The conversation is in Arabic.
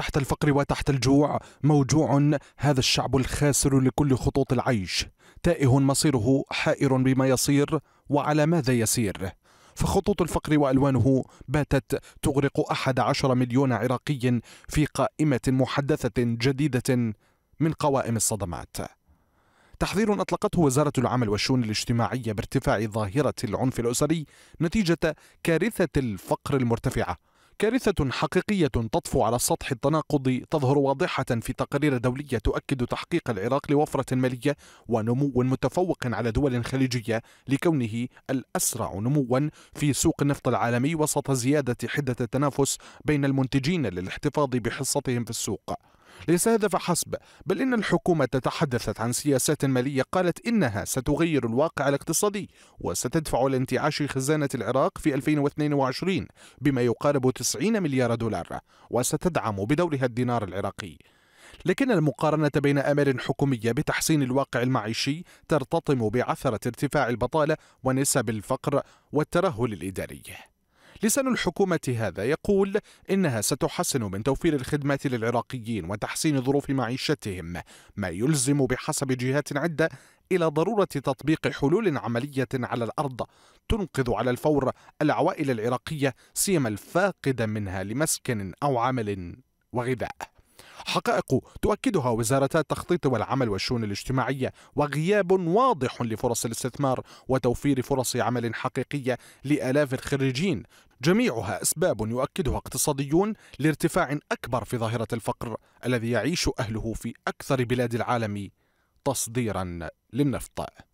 تحت الفقر وتحت الجوع موجوع هذا الشعب الخاسر لكل خطوط العيش تائه مصيره حائر بما يصير وعلى ماذا يسير فخطوط الفقر وألوانه باتت تغرق أحد عشر مليون عراقي في قائمة محدثة جديدة من قوائم الصدمات تحذير أطلقته وزارة العمل والشؤون الاجتماعية بارتفاع ظاهرة العنف الأسري نتيجة كارثة الفقر المرتفعة كارثة حقيقية تطفو على السطح التناقضي تظهر واضحة في تقارير دولية تؤكد تحقيق العراق لوفرة مالية ونمو متفوق على دول خليجية لكونه الأسرع نموا في سوق النفط العالمي وسط زيادة حدة التنافس بين المنتجين للاحتفاظ بحصتهم في السوق ليس هذا فحسب بل إن الحكومة تحدثت عن سياسات مالية قالت إنها ستغير الواقع الاقتصادي وستدفع لانتعاش خزانة العراق في 2022 بما يقارب 90 مليار دولار وستدعم بدورها الدينار العراقي لكن المقارنة بين آمال حكومية بتحسين الواقع المعيشي ترتطم بعثرة ارتفاع البطالة ونسب الفقر والترهل الإداري لسان الحكومة هذا يقول إنها ستحسن من توفير الخدمات للعراقيين وتحسين ظروف معيشتهم ما يلزم بحسب جهات عدة إلى ضرورة تطبيق حلول عملية على الأرض تنقذ على الفور العوائل العراقية سيما الفاقدة منها لمسكن أو عمل وغذاء حقائق تؤكدها وزارتا التخطيط والعمل والشؤون الاجتماعية وغياب واضح لفرص الاستثمار وتوفير فرص عمل حقيقية لآلاف الخريجين جميعها أسباب يؤكدها اقتصاديون لارتفاع أكبر في ظاهرة الفقر الذي يعيش أهله في أكثر بلاد العالم تصديرا للنفط